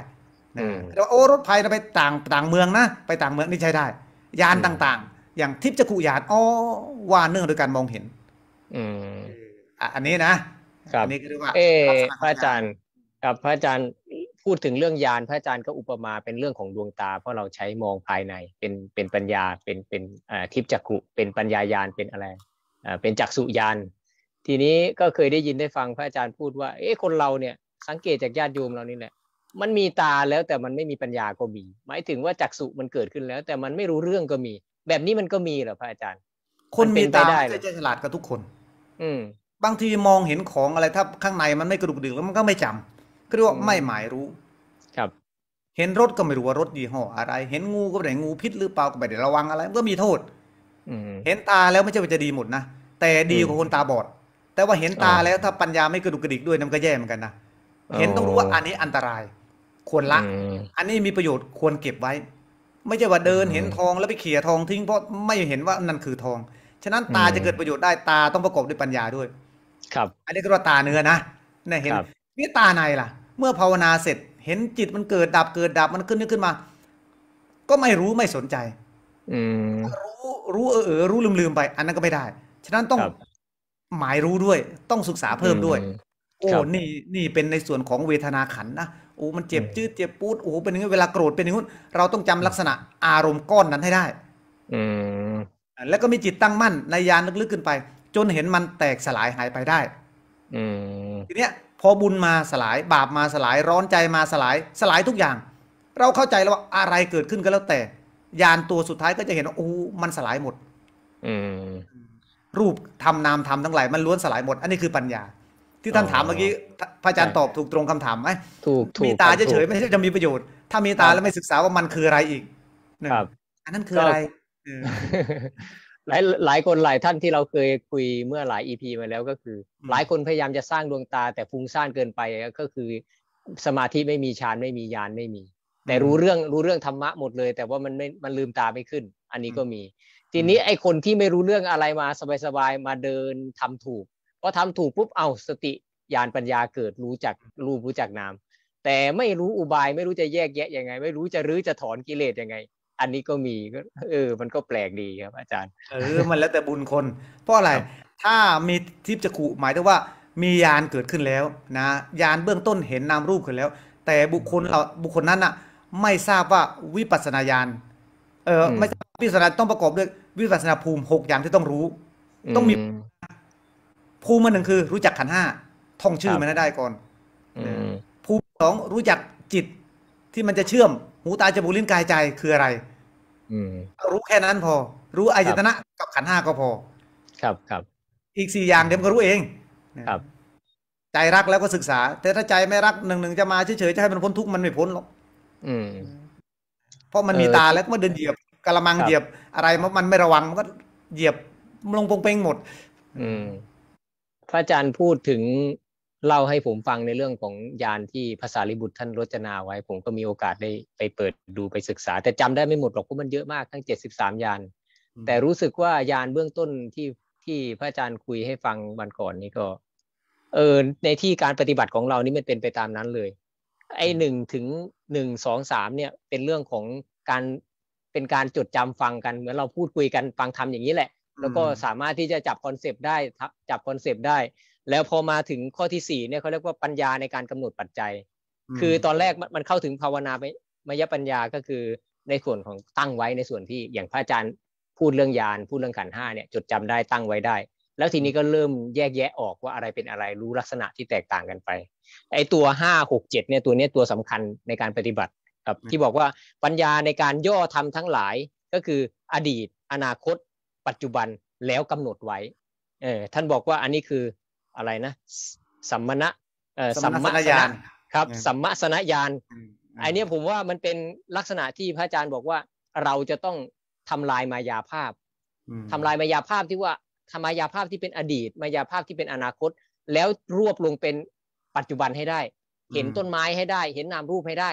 แล้วโอ้รถไฟไปต่าง ต่างเมืองนะไปต่างเมืองนี่ใช้ได้ ยานต่างๆ อย่างทิพย์จักขุยานอ๋อว่าเนื่องโดยการมองเห็น อืมอันนี้นะครับอันนี้คือว่าเอพระอาจารย์กับพระอาจารย์พูดถึงเรื่องยานพระอาจารย์ก็อุปมาเป็นเรื่องของดวงตา เพราะเราใช้มองภายในเป็นเป็นปัญญาเป็นเป็นทิพจักขุเป็นปัญญายานเป็นอะไรเป็นจักสุยานทีนี้ก็เคยได้ยินได้ฟังพระอาจารย์พูดว่าเอ๊ะคนเราเนี่ย สังเกตจากญาติโยมเรานี่แหละมันมีตาแล้วแต่มันไม่มีปัญญาก็มี หมายถึงว่าจักสุมันเกิดขึ้นแล้ว แต่มันไม่รู้เรื่องก็มี แบบนี้มันก็มีเหรอพระอาจารย์ คนมีตาไจะฉลาดกับทุกคน อืมบางทีมองเห็นของอะไรถ้าข้างในมันไม่กระดุกดึกแล้วมันก็ไม่จำเรียกว่าไม่หมายรู้ ครับ เห็นรถก็ไม่รู้ว่ารถยี่ห้ออะไร เห็นงูก็ไม่ได้งูพิษหรือเปล่าก็ไม่ได้ระวังอะไรก็มีโทษ เห็นตาแล้วไม่ใช่ว่าจะดีหมดนะแต่ดีกว่าคนตาบอด แต่ว่าเห็นตาแล้วถ้าปัญญาไม่กระดุกกระดิกด้วยนันก็แย่เหมือนกันนะเห็นต้องรู้ว่า อันนี้อันตราย ควรละอันนี้มีประโยชน์ควรเก็บไว้ ไม่ใช่ว่าเดิน เห็นทองแล้วไปเขี่ยทอง ทิ้งเพราะไม่เห็นว่านั่นคือทอง ฉะนั้นตาจะเกิดประโยชน์ได้ตาต้องประกอบด้วยปัญญาด้วย ครับ อันนี้ก็ว่าตาเนื้อนะเนี่ยเห็นนี่ตาในล่ะเมื่อภาวนาเสร็จเห็นจิตมันเกิดดับเกิดดับมันขึ้นนี่ขึ้นมา ก็ไม่รู้ไม่สนใจอรู้รู้เออเออรู้ลืมลืมไป อันนั้นก็ไม่ได้ฉะนั้นต้องหมายรู้ด้วยต้องศึกษาเพิ่มด้วย โอ้นี่นี่เป็นในส่วนของเวทนาขันนะโอ้ มันเจ็บจืดเจ็บปูดโอ้เป็นอย่างนี้เวลาโกรธเป็นอย่างนู้เราต้องจำลักษณะอารมณ์ก้อนนั้นให้ได้ อืมแล้วก็มีจิตตั้งมั่นในยานลึกๆขึ้นไป จนเห็นมันแตกสลายหายไปได้ อืมทีเนี้ยพอบุญมาสลายบาปมาสลายร้อนใจมาสลายสลายทุกอย่าง เราเข้าใจแล้วว่าอะไรเกิดขึ้นก็แล้วแต่ ยานตัวสุดท้ายก็จะเห็นว่า โอ้มันสลายหมด อืรูปทำนามทำทั้งหลายมันล้วนสลายหมด อันนี้คือปัญญา ที่ท่านถามเมื่อกี้พระอาจารย์ตอบถูกตรงคำถามไหมถูกมีตาเฉยๆไม่ใช่จะมีประโยชน์ถ้ามีตาแล้วไม่ศึกษาว่ามันคืออะไรอีกอันนั้นคืออะไรหลายหลายคนหลายท่านที่เราเคยคุยเมื่อหลายอีพีมาแล้วก็คือ หลายคนพยายามจะสร้างดวงตา แต่ฟุ้งซ่านเกินไปก็คือสมาธิไม่มีฌานไม่มียานไม่มี แต่รู้เรื่องรู้เรื่องธรรมะหมดเลยแต่ว่ามันไม่มันลืมตาไม่ขึ้น อันนี้ก็มี ทีนี้ไอคนที่ไม่รู้เรื่องอะไรมาสบายๆมาเดินทำถูกพอทำถูกปุ๊บเอาสติญาณปัญญาเกิดรู้จักรู้รู้จักนามแต่ไม่รู้อุบายไม่รู้จะแยกแยะยังไง ไม่รู้จะรื้อจะถอนกิเลสยังไงอันนี้ก็มีก็เออ มันก็แปลกดีครับอาจารย์เออมันแล้วแต่บุญคน เพราะอะไร ถ้ามีทิพจักุหมายถึงว่า มียานเกิดขึ้นแล้ว นะยานเบื้องต้นเห็นนามรูปขึ้นแล้ว แต่บุคคลเราบุคคลนั้นอะไม่ทราบว่าวิปัสนาญาณเออไม่วิปัสนาต้องประกอบด้วย วิปัสนาภูมิหกอย่างที่ต้องรู้ ต้องมี ภูมิมันหนึ่งคือรู้จักขันห้าท่องชื่อมันได้ก่อนภูมิสองรู้จักจิตที่มันจะเชื่อมหูตาจมูกลิ้นกายใจคืออะไร อืม รู้แค่นั้นพอรู้อายตนะกับขันห้าก็พอ ครับครับอีกสี่อย่างเดี๋ยวก็รู้เองครับ ใจรักแล้วก็ศึกษา แต่ถ้าใจไม่รักหนึ่งหนึ่งจะมาเฉยเฉยจะให้มันพ้นทุกข์มันไม่พ้นหรอกอืมเพราะมันมีตาแล้วก็มัเดินเหยียบกระมังเหยียบอะไรมันไม่ระวังมันก็เหยียบลงปงเปงหมด อืมพระอาจารย์พูดถึงเล่าให้ผมฟังในเรื่องของยานที่ภาษาลิบุตรท่านรจนาไว้ ผมก็มีโอกาสได้ไปเปิดดูไปศึกษา แต่จำได้ไม่หมดหรอกเพราะมันเยอะมากทั้ง 73 ยานแต่รู้สึกว่ายานเบื้องต้นที่ที่พระอาจารย์คุยให้ฟังวันก่อนนี้ก็เออในที่การปฏิบัติของเรานี่มันเป็นไปตามนั้นเลย ไอหนึ่งถึงหนึ่งสองสามเนี่ยเป็นเรื่องของการเป็นการจดจำฟังกัน เหมือนเราพูดคุยกันฟังทำอย่างนี้แหละ แล้วก็สามารถที่จะจับคอนเซปต์ได้จับคอนเซปต์ได้แล้วพอมาถึงข้อที่สี่เนี่ยเขาเรียกว่าปัญญาในการกำหนดปัจจัย คือตอนแรกมันเข้าถึงภาวนาไปมยปัญญาก็คือในส่วนของตั้งไว้ในส่วนที่อย่างพระอาจารย์ พูดเรื่องยานพูดเรื่องขันห้าเนี่ย จดจำได้ตั้งไว้ได้ แล้วทีนี้ก็เริ่มแยกแยะออกว่าอะไรเป็นอะไร รู้ลักษณะที่แตกต่างกันไปไอ้ตัวห้าหกเจ็ดเนี่ยตัวนี้ตัวสำคัญในการปฏิบัติครับที่บอกว่าปัญญาในการย่อทำทั้งหลายก็คืออดีต อนาคต ปัจจุบันแล้วกำหนดไว้เออท่านบอกว่าอันนี้คืออะไรนะสัมมณะสัมมาสนญาณครับสัมมาสนญาณไอเนี้ยผมว่ามันเป็นลักษณะที่พระอาจารย์บอกว่า เราจะต้องทำลายมายาภาพ ทำลายมายาภาพที่ว่าทามายาภาพที่เป็นอดีต มายาภาพที่เป็นอนาคต แล้วรวบลงเป็นปัจจุบันให้ได้ เห็นต้นไม้ให้ได้ เห็นนามรูปให้ได้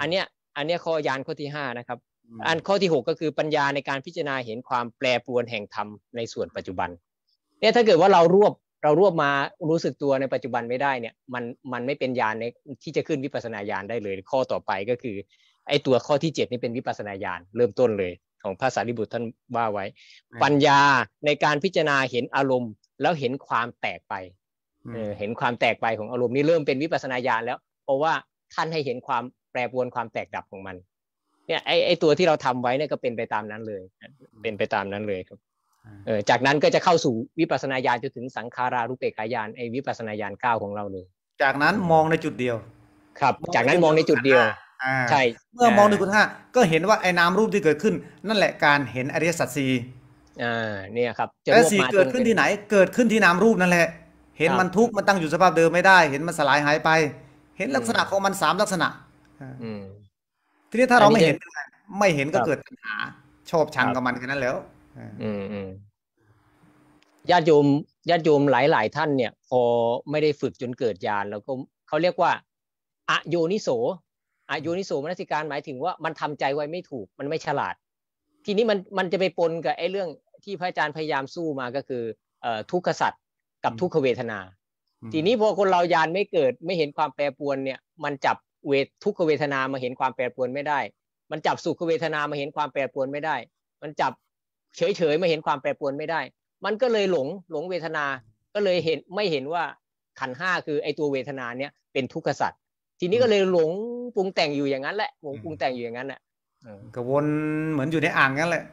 อันเนี้ยอันเนี้ยข้อยานข้อที่ห้านะครับ อันข้อที่หกก็คือปัญญาในการพิจารณาเห็นความแปรปรวนแห่งธรรมในส่วนปัจจุบันเนี่ยถ้าเกิดว่าเรารวบเรารวบมารู้สึกตัวในปัจจุบันไม่ได้เนี่ย มันมันไม่เป็นญาณในที่จะขึ้นวิปัสนาญาณได้เลย ข้อต่อไปก็คือ ไอ้ตัวข้อที่ 7 นี่เป็นวิปัสนาญาณ เริ่มต้นเลยของภาษาริบุตรท่านว่าไว้ ปัญญาในการพิจารณาเห็นอารมณ์แล้วเห็นความแตกไปเห็นความแตกไปของอารมณ์นี่เริ่มเป็นวิปัสนาญาณ แล้วเพราะว่าท่านให้เห็นความแปรปรวนความแตกดับของมันเนี่ยไอไอตัวที่เราทำไว้เนี่ยก็เป็นไปตามนั้นเลย เป็นไปตามนั้นเลยครับเออจากนั้นก็จะเข้าสู่วิปัสนาญาณจนถึงสังขารารุเปกายานไอวิปัสนาญาณเก้าของเราเลย จากนั้นมองในจุดเดียว ครับ จากนั้นมองในจุดเดียวใช่ เมื่อมองในจุดห้าก็เห็นว่าไอ้นามรูปที่เกิดขึ้น นั่นแหละการเห็นอริยสัจสี่อ่าเนี่ยครับแต่สี่เกิดขึ้นที่ไหนเกิดขึ้นที่นามรูปนั่นแหละ เห็นมันทุกข์มันตั้งอยู่สภาพเดิมไม่ได้ เห็นมันสลายหายไป เห็นลักษณะของมันสามลักษณะทีนี้ถ้าเราไม่เห็น ไม่เห็นก็เกิดปัญหาชอบชังกับมันแค่นั้นแล้วอืมอืมญาติโยมญาติโยมหลายหลายท่าน เนี่ย พอไม่ได้ฝึกจนเกิดญาณแล้วก็เขาเรียกว่าอโยนิโสอโยนิโสมนสิการหมายถึงว่ามันทำใจไว้ไม่ถูก มันไม่ฉลาด ทีนี้มันมันจะไปปนกับไอ้เรื่องที่พระอาจารย์พยายามสู้มาก็คือ เอ่อทุกขสัตว์กับทุกขเวทนา ทีนี้พอคนเราญาณไม่เกิด ไม่เห็นความแปรปวนเนี่ย มันจับเวททุกขเวทนามาเห็นความแปรปวนไม่ได้ มันจับสุขเวทนามาเห็นความแปรปวนไม่ได้ มันจับเฉยๆไม่เห็นความแปรปรวนไม่ได้ มันก็เลยหลงหลงเวทนา ก็เลยเห็นไม่เห็นว่าขันห้าคือไอตัวเวทนาเนี่ยเป็นทุกขสัตว์ทีนี้ก็เลยหลงปรุงแต่งอยู่อย่างนั้นแหละ หลงปรุงแต่งอยู่อย่างนั้นแหละก็วนเหมือนอยู่ในอ่างนั่นแหละ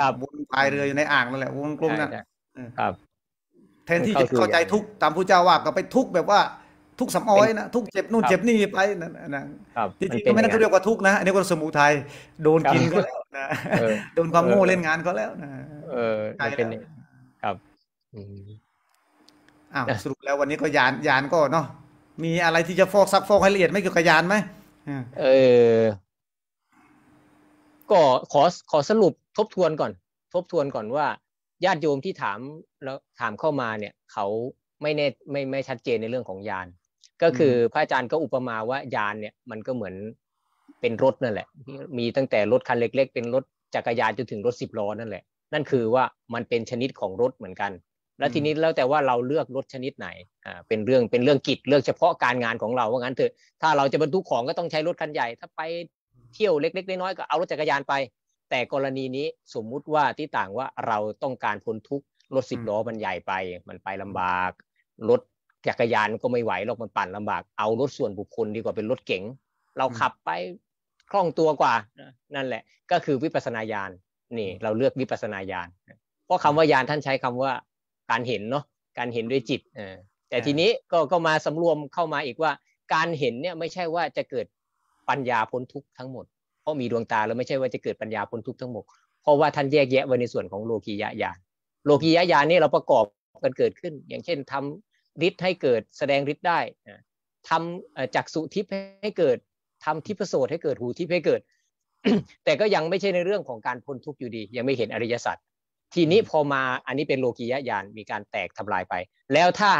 ครับวนพายเรืออยู่ในอ่างนั่นแหละวนกลมนั่นครับแทนที่จะเข้าใจทุกตามพระเจ้าว่าก็ไปทุกแบบว่าทุกสำอ้อยนะทุกเจ็บนู่นเจ็บนี่ไปนั่นะจริงๆก็ไม่น่าเรียกว่าทุกนะอันนี้ก็สมุทัยโดนกินก็แล้วนะโดนความโง่เล่นงานก็แล้ว นะลายเป็นครับอ้าวสรุปแล้ววันนี้ก็ยาน ยานก็เนาะมีอะไรที่จะฟอกซักฟอกให้ละเอียดไม่เกี่ยวกับยานไหมเออ ก็ขอขอสรุปทบทวนก่อน ทบทวนก่อนว่า ญาติโยมที่ถาม แล้วถามเข้ามาเนี่ย เขาไม่แน่ไม่ไม่ชัดเจนในเรื่องของยานก็คือพระอาจารย์ก็อุปมาว่ายานเนี่ยมันก็เหมือนเป็นรถนั่นแหละ มีตั้งแต่รถคันเล็ก ๆ เป็นรถจักรยานจนถึงรถสิบล้อนั่นแหละนั่นคือว่ามันเป็นชนิดของรถเหมือนกัน แล้วทีนี้แล้วแต่ว่าเราเลือกรถชนิดไหนอ่าเป็นเรื่องเป็นเรื่องกิจเลือกเฉพาะการงานของเราว่างั้นเถอะถ้าเราจะบรรทุกของก็ต้องใช้รถคันใหญ่ ถ้าไปเที่ยวเล็กๆน้อยๆก็เอารถจักรยานไป แต่กรณีนี้สมมุติว่าที่ต่างว่าเราต้องการพ้นทุกรถสิบล้อมันใหญ่ไปมันไปลำบาก รถจักรยานก็ไม่ไหวหรอกมันปั่นลำบากเอารถส่วนบุคคลดีกว่าเป็นรถเก๋งเราขับไปคล่องตัวกว่านั่นแหละก็คือวิปัสนาญาณนี่เราเลือกวิปัสนาญาณเพราะคำว่าญาณท่านใช้คำว่าการเห็นเนาะการเห็นด้วยจิต แต่ทีนี้ก็ก็มาสำรวมเข้ามาอีกว่าการเห็นเนี่ยไม่ใช่ว่าจะเกิดปัญญาพ้นทุกข์ทั้งหมดเพราะมีดวงตาแล้วไม่ใช่ว่าจะเกิดปัญญาพ้นทุกข์ทั้งหมดเพราะว่าท่านแยกแยะไว้ในส่วนของโลกียะญาณโลกียะญาณนี่เราประกอบกันเกิดขึ้น อย่างเช่นทำฤทธิ์ให้เกิดแสดงฤทธิ์ได้ทำจักสุทิพย์ให้เกิดทำทิพโสตให้เกิดหูทิพย์ให้เกิด แต่ก็ยังไม่ใช่ในเรื่องของการพ้นทุกข์อยู่ดียังไม่เห็นอริยสัจทีนี้พอมาอันนี้เป็นโลกียญาณมีการแตกทำลายไป แล้วถ้า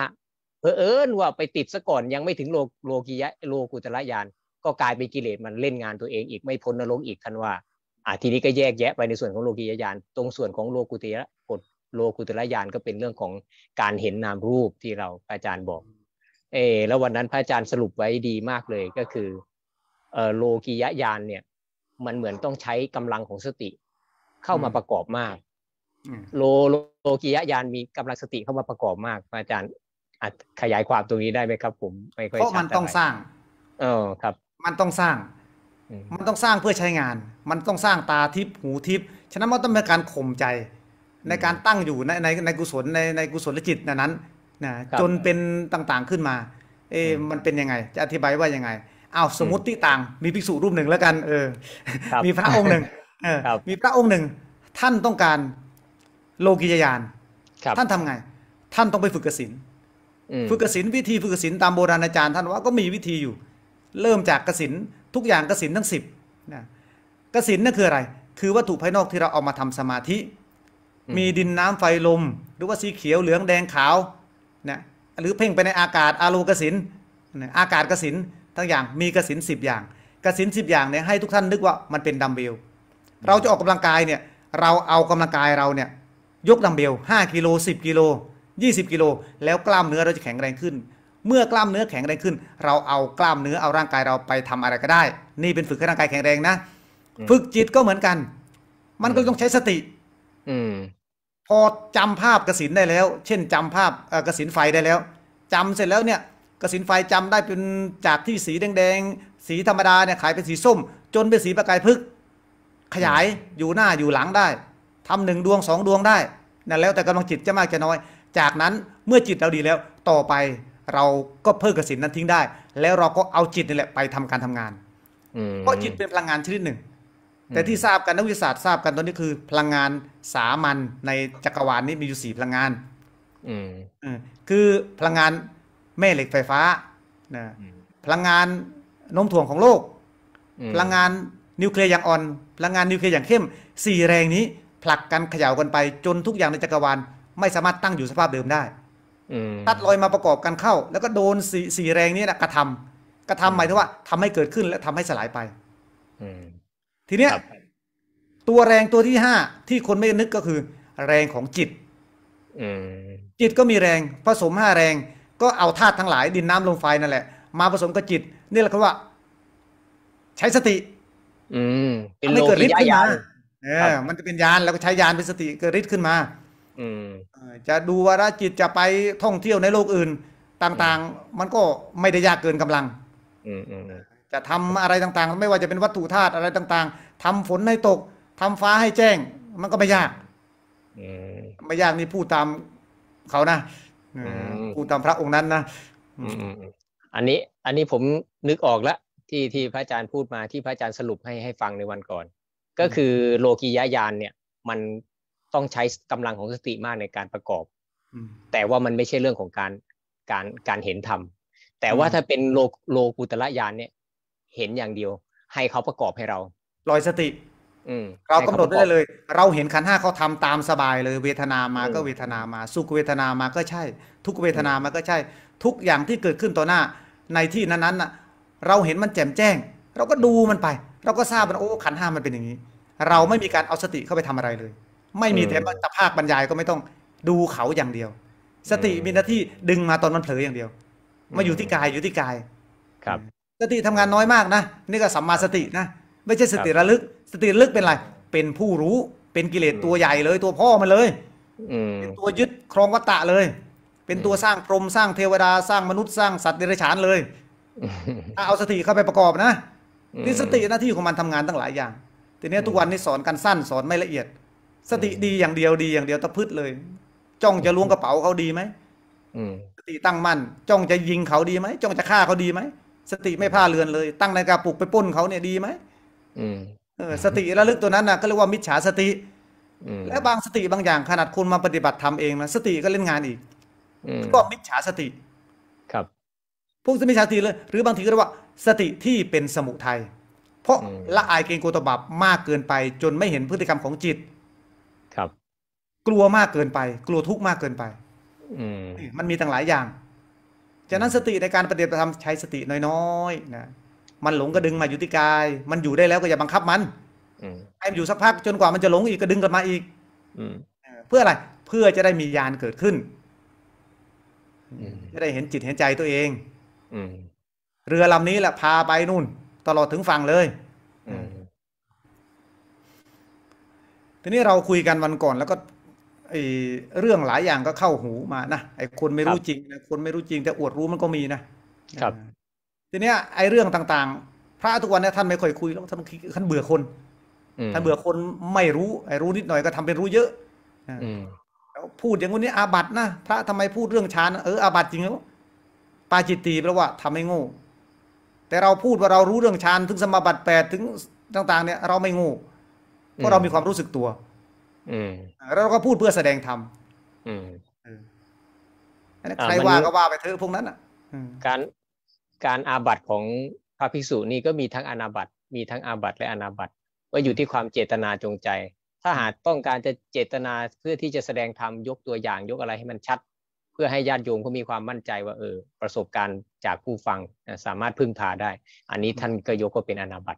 เพอเอิญว่าไปติดซะก่อน ยังไม่ถึงโลโลกียะโลกุตระญาณก็กลายเป็นกิเลสมันเล่นงานตัวเองอีกไม่พ้นนรกอีกท่านว่าอ่าทีนี้ก็แยกแยะไปในส่วนของโลกียญาณตรงส่วนของโลกุตระกฎโลกุตระยานก็เป็นเรื่องของการเห็นนามรูปที่เราอาจารย์บอก เออแล้ววันนั้นพระอาจารย์สรุปไว้ดีมากเลยก็คือเออโลกิยยานเนี่ยมันเหมือนต้องใช้กำลังของสติเข้ามาประกอบมากโลโลกิยยานมีกำลังสติเข้ามาประกอบมากอาจารย์อขยายความตรงนี้ได้ไหมครับผมไม่ค่อยเพราะมันต้องสร้าง เออครับ มันต้องสร้าง มันต้องสร้างเพื่อใช้งาน มันต้องสร้างตาทิพหูทิพฉะนั้นมันต้องเป็นการข่มใจในการตั้งอยู่ในในในกุศลในในกุศลจิตนั้น นะ จนเป็นต่างๆขึ้นมา เอ๊มันเป็นยังไง จะอธิบายว่ายังไงอาสมมติต่าง มีภิกษุรูปหนึ่งแล้วกัน เออ มีพระองค์หนึ่งเออมีพระองค์หนึ่ง ท่านต้องการโลกิยานท่านทำไง ท่านต้องไปฝึกกสิน ฝึกกสินวิธีฝึกกสินตามโบราณอาจารย์ท่านว่าก็มีวิธีอยู่ เริ่มจากกสินทุกอย่างกสินทั้งสิบนะกสินนั่นคืออะไร คือวัตถุภายนอกที่เราเอามาทำสมาธิมีดินน้ำไฟลมหรือว่าสีเขียวเหลืองแดงขาวเนะหรือเพ่งไปในอากาศอารูกสิน อากาศกสินทั้งอย่างมีกสินสิบอย่าง กสินสิบอย่างเนี่ยให้ทุกท่าน นึกว่ามันเป็นดัมเบลเราจะออกกำลังกายเนี่ย เราเอากำลังกายเราเนี่ยยกดัมเบลห้ากิโลสิบกิโลยี่สิบกิโล แล้วกล้ามเนื้อเราจะแข็งแรงขึ้น เมื่อกล้ามเนื้อแข็งแรงขึ้น เราเอากล้ามเนื้อเอาร่างกายเราไปทำอะไรก็ได้ นี่เป็นฝึกให้ร่างกายแข็งแรงนะฝึกจิตก็เหมือนกัน มันก็ต้องใช้สติ อืมพอจำภาพกสินได้แล้ว เช่นจำภาพกสินไฟได้แล้วจำเสร็จแล้วเนี่ยกสินไฟจำได้เป็นจากที่สีแดงๆสีธรรมดาเนี่ยขายเป็นสีส้ม จนเป็นสีประกายพึก ขยายอยู่หน้าอยู่หลังได้ ทำหนึ่งดวงสองดวงได้นั่นแล้วแต่กำลังจิตจะมากจะน้อย จากนั้นเมื่อจิตเราดีแล้ว ต่อไปเราก็เพิ่กกสินนั้นทิ้งได้ แล้วเราก็เอาจิตนี่แหละไปทำการทำงานเพราะจิตเป็นพลังงานชนิดหนึ่งแต่ที่ทราบกันนักวิทยาศาสตร์ทราบกันตอนนี้คือพลังงานสามัญในจักรวาลนี้มีอยู่สี่พลังงาน อืมคือพลังงานแม่เหล็กไฟฟ้า นะพลังงานน้มถ่วงของโลก พลังงานนิวเคลียร์อย่างอ่อน พลังงานนิวเคลียร์อย่างเข้ม สี่แรงนี้ผลักกันเขย่ากันไป จนทุกอย่างในจักรวาลไม่สามารถตั้งอยู่สภาพเดิมได้ ตัดลอยมาประกอบกันเข้า แล้วก็โดนสี่แรงนี้นะกระทำ กระทำหมายถึงว่าทำให้เกิดขึ้นและทำให้สลายไปทีเนี้ยตัวแรงตัวที่ห้าที่คนไม่นึกก็คือ แรงของจิตจิตก็มีแรง ผสมห้าแรงก็เอาธาตุทั้งหลาย ดินน้ำลมไฟนั่นแหละมาผสมกับจิต นี่แหละคือว่า ใช้สติ อืมไม่เกิดฤทธิ์ขึ้นมาเออมันจะเป็นยานแล้วก็ใช้ยานเป็นสติ เกิดฤทธิ์ขึ้นมาอืมจะดูว่าระจิตจะไปท่องเที่ยวในโลกอื่นต่างๆ มันก็ไม่ได้ยากเกินกำลัง อืมจะทำอะไรต่างๆไม่ว่าจะเป็นวัตถุธาตุอะไรต่าง ๆ ทำฝนให้ตก ทำฟ้าให้แจ้ง มันก็ไม่ยากไม่ยากนี่พูดตามเขานะพูดตามพระองค์นั้นนะอันนี้อันนี้ผมนึกออกละที่ที่พระอาจารย์พูดมาที่พระอาจารย์สรุปให้ให้ฟังในวันก่อน ก็คือโลกียาญาณเนี่ยมันต้องใช้กำลังของสติมากในการประกอบแต่ว่ามันไม่ใช่เรื่องของการการการเห็นธรรมแต่ว่าถ้าเป็นโลโลกุตระญาณเนี่ยเห็นอย่างเดียว ให้เขาประกอบให้เราปล่อยสติ อืม เรากำหนดได้เลย เราเห็นขันห้าเขาทำตามสบาย เลย เวทนามาก็เวทนามา สุขเวทนามาก็ใช่ ทุกเวทนามาก็ใช่ ทุกอย่างที่เกิดขึ้นต่อหน้า ในที่นั้นๆน่ะ เราเห็นมันแจ่มแจ้ง เราก็ดูมันไป เราก็ทราบว่าโอ้ขันห้ามันเป็นอย่างนี้ เราไม่มีการเอาสติเข้าไปทำอะไรเลย ไม่มีแต่ตะภาคบรรยายก็ไม่ต้องดูเขาอย่างเดียว สติมีหน้าที่ดึงมาตอนมันเผลออย่างเดียวมาอยู่ที่กายอยู่ที่กายครับสติทำงานน้อยมากนะนี่ก็สัมมาสตินะ ไม่ใช่สติระลึก สติระลึกเป็นอะไร เป็นผู้รู้เป็นกิเลสตัวใหญ่เลยตัวพ่อมันเลยเป็นตัวยึดครองวัตตะเลย เป็นตัวสร้างพรมสร้างเทวดาสร้างมนุษย์สร้างสัตว์เดรัจฉานเลยถ้าเอาสติเข้าไปประกอบนะนี่สติหน้าที่ของมันทำงานตั้งหลายอย่างทีนี้ทุกวันนี้สอนกันสั้นสอนไม่ละเอียด สติดีอย่างเดียวดีอย่างเดียวตะพืชเลยจ้องจะล้วงกระเป๋าเขาดีไหมสติตั้งมั่นจ้องจะยิงเขาดีไหมจ้องจะฆ่าเขาดีไหมสติไม่ผ้าเรือนเลยตั้งนาฬิกาปลุกไปป้นเขาเนี่ยดีไหมเออสติระลึกตัวนั้นนะก็เรียกว่ามิจฉาสติและบางสติบางอย่างขนาดคุณมาปฏิบัติทำเองนะสติก็เล่นงานอีกก็มิจฉาสติ ครับ พวกมิจฉาสติเลยหรือบางทีก็เรียกว่า สติที่เป็นสมุทัยเพราะละอายเกรงกลัวตบาบมากเกินไป จนไม่เห็นพฤติกรรมของจิต ครับ กลัวมากเกินไป กลัวทุกข์มากเกินไป อืมมันมีต่างหลายอย่างฉะนั้นสติในการปฏิบัติธรรมใช้สติน้อยๆนะ มันหลงก็ดึงมาอยู่ที่กาย มันอยู่ได้แล้วก็อย่าบังคับมันให้มันอยู่สักพักจนกว่ามันจะหลงอีกก็ดึงกลับมาอีกเพื่ออะไร เพื่อจะได้มียานเกิดขึ้น จะได้เห็นจิตเห็นใจตัวเอง เรือลำนี้แหละพาไปนู่น ตลอดถึงฝั่งเลยทีนี้เราคุยกันวันก่อนแล้วก็ไอ้เรื่องหลายอย่างก็เข้าหูมานะไอ้คนไม่รู้จริงนะคนไม่รู้จริงแต่อวดรู้มันก็มีนะครับ ทีเนี้ยไอ้เรื่องต่าง ๆ พระทุกวันนี้ท่านไม่ค่อยคุยแล้วท่านท่านเบื่อคนท่านเบื่อคนไม่รู้ไอ้รู้นิดหน่อยก็ทำเป็นรู้เยอะแล้วพูดอย่างนี้อาบัตนะพระทำไมพูดเรื่องชานเอออาบัตจริงแล้วปาจิตตีแปลว่าทำให้โง่ แต่เราพูดว่าเรารู้เรื่องชานถึงสมบัติแปดถึงต่าง ๆ เนี่ย เราไม่โง่เพราะเรามีความรู้สึกตัวแล้วเราก็พูดเพื่อแสดงธรรมใครว่า ก็ว่าไปเถอะพวกนั้นอ่ะการการอาบัตของพระภิกษุนี่ก็มีทั้งอนาบัตมีทั้งอาบัตและอนาบัตว่าอยู่ที่ความเจตนาจงใจ ถ้าหากต้องการจะเจตนาเพื่อที่จะแสดงธรรมยกตัวอย่างยกอะไรให้มันชัด เพื่อให้ญาติโยมเขามีความมั่นใจว่าเออประสบการณ์จากผู้ฟัง สามารถพึ่งพาได้ อันนี้ท่านก็ยกว่าเป็นอนาบัต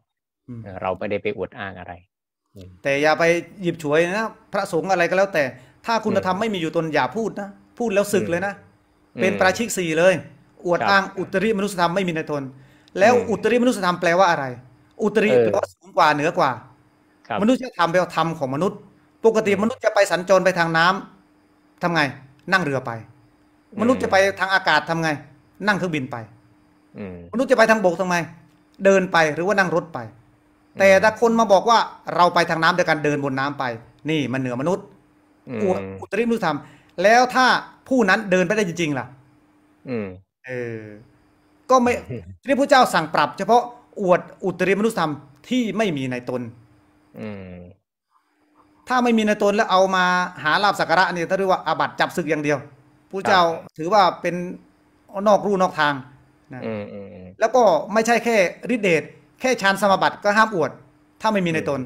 เราไม่ได้ไปอวดอ้างอะไรแต่อย่าไปหยิบฉวยนะพระสงฆ์อะไรก็แล้วแต่ถ้าคุณธรรมไม่มีอยู่ตนอย่าพูดนะพูดแล้วศึกเลยนะเป็นประชิกสี่เลยอวดอ้างอุตริมนุสธรรมไม่มีในตน แล้วอุตริมนุสธรรมแปลว่าอะไร อุตริแปลว่าสูงกว่าเหนือกว่ามนุษยธรรมแปลว่าธรรมของมนุษย์ ปกติมนุษย์จะไปสัญจรไปทางน้ำทำไง นั่งเรือไป มนุษย์จะไปทางอากาศทำไง นั่งเครื่องบินไปมนุษย์จะไปทางบกทำไมเดินไปหรือว่านั่งรถไปแต่ถ้าคนมาบอกว่าเราไปทางน้ำโดยการเดินบนน้ำไป นี่มันเหนือมนุษย์ อุตริมนุษยธรรมแล้วถ้าผู้นั้นเดินไปได้จริงๆล่ะเออ ก็ไม่ที่พระเจ้าสั่งปรับ เฉพาะอวดอุตริมนุษยธรรมที่ไม่มีในตนถ้าไม่มีในตนแล้วเอามาหาลาบสักการะนี่ถ้าเรียกว่าอาบัตจับศึกอย่างเดียวพระเจ้าถือว่าเป็น นอกรูนอกทางนะแล้วก็ไม่ใช่แค่ฤทธิเดชแค่ฌานสมบัติก็ห้ามอวด ถ้าไม่มีในตน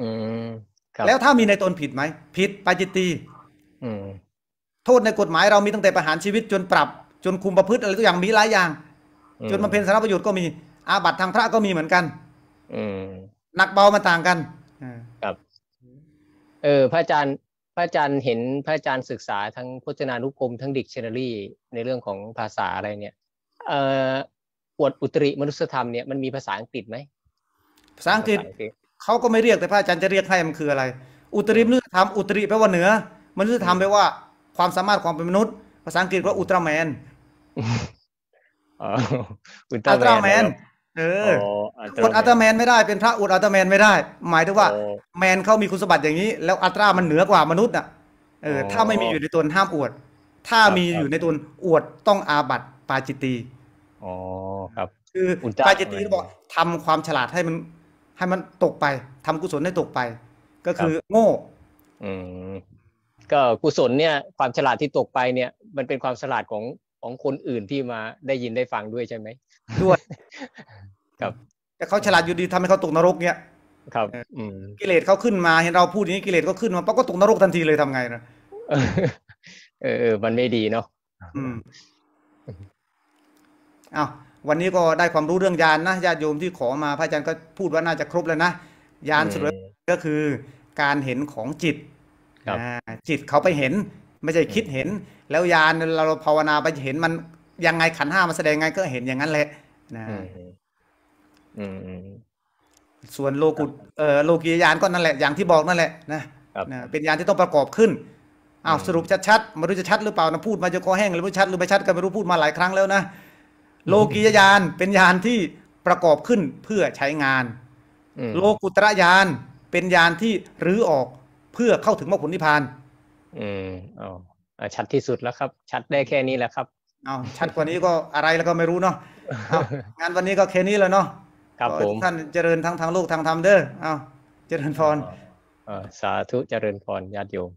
อืแล้วถ้ามีในตนผิดไหม ผิดปาจิตตีโทษในกฎหมายเรามีตั้งแต่ประหารชีวิตจนปรับ จนคุมประพฤติอะไรก็อย่างมีหลายอย่าง จนมันเป็นสารประโยชน์ก็มี อาบัตทางพระก็มีเหมือนกันหนักเบามาต่างกันครับ เออ พระอาจารย์ พระอาจารย์เห็น พระอาจารย์ศึกษาทั้งพจนานุกรม ทั้งดิกชันนารีในเรื่องของภาษาอะไรเนี่ย เออวดอุตริมนุษยธรรมเนี่ยมันมีภาษาอังกฤษไหมภาษาอังกฤษเขาก็ไม่เรียกแต่พระอาจารย์จะเรียกให้มันคืออะไร อุตริมนุษยธรรมอุตริแปลว่าเหนือมนุษยธรรมแปลว่าความสามารถความเป็นมนุษย์ ภาษาอังกฤษว่าอุตราแมนอุตราแมนเออคนอัตราแมนไม่ได้เป็นพระอุลอัตราแมนไม่ได้ หมายถึงว่า แมนเขามีคุณสมบัติอย่างนี้ แล้วอัตรามันเหนือกว่ามนุษย์อ่ะเออถ้าไม่มีอยู่ในตนห้ามอวด ถ้ามีอยู่ในตนอวดต้องอาบัติปาจิตีอ๋อ ครับ คือปาเจตีบอกทำความฉลาดให้มัน ให้มันตกไป ทำกุศลให้ตกไป ก็คือโง่ อืม ก็ กุศล เนี่ย ความฉลาดที่ตกไป เนี่ย มันเป็นความฉลาดของ ของคนอื่นที่มาได้ยินได้ฟังด้วยใช่ไหมด้วย ครับ แต่เขาฉลาดอยู่ดีทำให้เขาตกนรกเนี่ย ครับ อืกิเลสเขาขึ้นมาเห็นเราพูดอย่างนี้ กิเลสก็ขึ้นมาปั๊บก็ตกนรกทันทีเลยทำไงนะ เออมันไม่ดีเนาะ อืมเอาวันนี้ก็ได้ความรู้เรื่องยานนะญาติโยมที่ขอมาพระอาจารย์ก็พูดว่าน่าจะครบแล้วนะยานสุดก็คือการเห็นของจิตจิตเขาไปเห็น ไม่ใช่คิดเห็น แล้วยานเราภาวนาไปเห็นมันยังไงขันห้ามาแสดงไงก็เห็นอย่างนั้นแหละนะส่วนโลกุตโลกียานก็นั่นแหละอย่างที่บอกนั่นแหละ นะนะเป็นยานที่ต้องประกอบขึ้นอ้าวสรุปชัดๆไม่รู้จะชัดหรือเปล่านะพูดมาจะคอแห้งหรือไม่ชัดหรือไม่ชัดก็ไม่รู้พูดมาหลายครั้งแล้วนะโลกียญาณเป็นญาณที่ประกอบขึ้นเพื่อใช้งานโลกุตระญาณเป็นญาณที่ รื้อออกเพื่อเข้าถึงมรรคผลนิพพานอืมอ๋อชัดที่สุดแล้วครับ ชัดได้แค่นี้แหละครับเอาชัดกว่านี้ก็อะไรแล้วก็ไม่รู้เนาะงานวันนี้ก็แค่นี้แล้วเนาะครับผมท่านเจริญทั้งทางโลกทางธรรมเด้อเอาเจริญพรสาธุเจริญพรญาติโยม